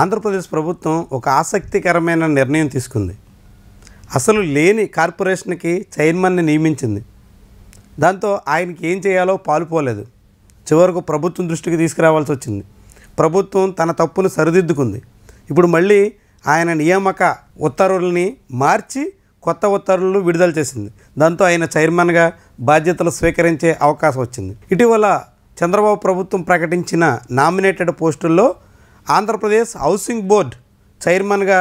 ఆంధ్రప్రదేశ్ ప్రభుత్వం ఒక ఆసక్తికరమైన నిర్ణయం తీసుకుంది అసలు లేని కార్పొరేషన్కి చైర్మన్ని నియమించింది దాంతో ఆయనకి ఏం చేయాలో పాలుపోలేదు చివరకు ప్రభుత్వం దృష్టికి తీసుకురావాల్సి వచ్చింది ప్రభుత్వం తన తప్పును సరిదిద్దుకుంది ఇప్పుడు మళ్ళీ ఆయన నియామక ఉత్తర్వుల్ని మార్చి కొత్త ఉత్తర్వులు విడుదల చేసింది దాంతో ఆయన చైర్మన్గా బాధ్యతలు స్వీకరించే అవకాశం వచ్చింది ఇటీవల చంద్రబాబు ప్రభుత్వం ప్రకటించిన నామినేటెడ్ పోస్టుల్లో ఆంధ్రప్రదేశ్ హౌసింగ్ బోర్డ్ చైర్మన్గా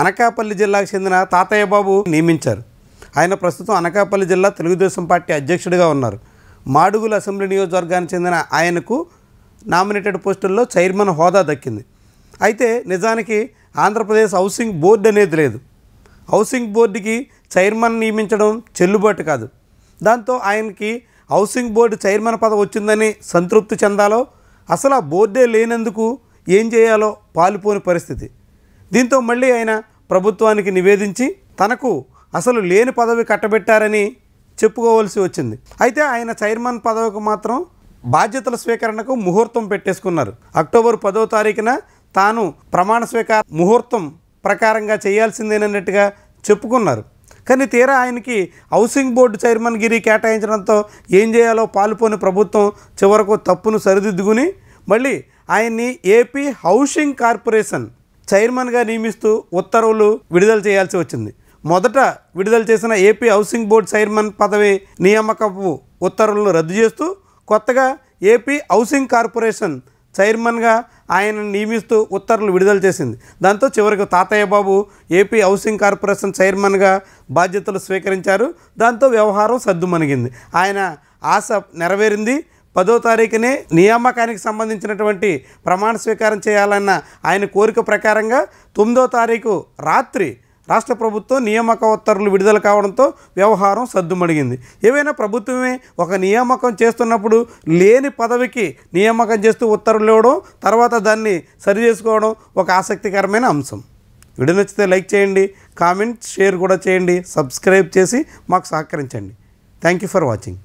అనకాపల్లి జిల్లాకు చెందిన తాతయ్య బాబు నియమించారు ఆయన ప్రస్తుతం అనకాపల్లి జిల్లా తెలుగుదేశం పార్టీ అధ్యక్షుడిగా ఉన్నారు మాడుగుల అసెంబ్లీ నియోజకవర్గానికి చెందిన ఆయనకు నామినేటెడ్ పోస్టుల్లో చైర్మన్ హోదా దక్కింది అయితే నిజానికి ఆంధ్రప్రదేశ్ హౌసింగ్ బోర్డు అనేది లేదు హౌసింగ్ బోర్డుకి చైర్మన్ నియమించడం చెల్లుబాటు కాదు దాంతో ఆయనకి హౌసింగ్ బోర్డు చైర్మన్ పదవి వచ్చిందని సంతృప్తి చెందాలో అసలు ఆ బోర్డే లేనందుకు ఏం చేయాలో పాలుపోని పరిస్థితి దీంతో మళ్ళీ ఆయన ప్రభుత్వానికి నివేదించి తనకు అసలు లేని పదవి కట్టబెట్టారని చెప్పుకోవాల్సి వచ్చింది అయితే ఆయన చైర్మన్ పదవికి మాత్రం బాధ్యతల స్వీకరణకు ముహూర్తం పెట్టేసుకున్నారు అక్టోబర్ పదో తారీఖున తాను ప్రమాణ స్వీకార ముహూర్తం ప్రకారంగా చేయాల్సిందేనన్నట్టుగా చెప్పుకున్నారు కానీ తీరా ఆయనకి హౌసింగ్ బోర్డు చైర్మన్ గిరి కేటాయించడంతో ఏం చేయాలో పాల్పోని ప్రభుత్వం చివరకు తప్పును సరిదిద్దుకుని మళ్ళీ ఆయన్ని ఏపీ హౌసింగ్ కార్పొరేషన్ చైర్మన్గా నియమిస్తూ ఉత్తర్వులు విడుదల చేయాల్సి వచ్చింది మొదట విడుదల చేసిన ఏపీ హౌసింగ్ బోర్డు చైర్మన్ పదవి నియామకపు ఉత్తర్వులను రద్దు చేస్తూ కొత్తగా ఏపీ హౌసింగ్ కార్పొరేషన్ చైర్మన్గా ఆయన నియమిస్తూ ఉత్తర్వులు విడుదల చేసింది దాంతో చివరికి తాతయ్య బాబు ఏపీ హౌసింగ్ కార్పొరేషన్ చైర్మన్గా బాధ్యతలు స్వీకరించారు దాంతో వ్యవహారం సద్దుమణిగింది ఆయన ఆశ నెరవేరింది పదో తారీఖునే నియామకానికి సంబంధించినటువంటి ప్రమాణ స్వీకారం చేయాలన్న ఆయన కోరిక ప్రకారంగా తొమ్మిదో తారీఖు రాత్రి రాష్ట్ర ప్రభుత్వం నియామక ఉత్తర్వులు విడుదల కావడంతో వ్యవహారం సద్దుమడిగింది ఏవైనా ప్రభుత్వమే ఒక నియామకం చేస్తున్నప్పుడు లేని పదవికి నియామకం చేస్తూ ఉత్తర్వులు ఇవ్వడం తర్వాత దాన్ని సరి చేసుకోవడం ఒక ఆసక్తికరమైన అంశం వీడియో నచ్చితే లైక్ చేయండి కామెంట్ షేర్ కూడా చేయండి సబ్స్క్రైబ్ చేసి మాకు సహకరించండి థ్యాంక్ యూ ఫర్ వాచింగ్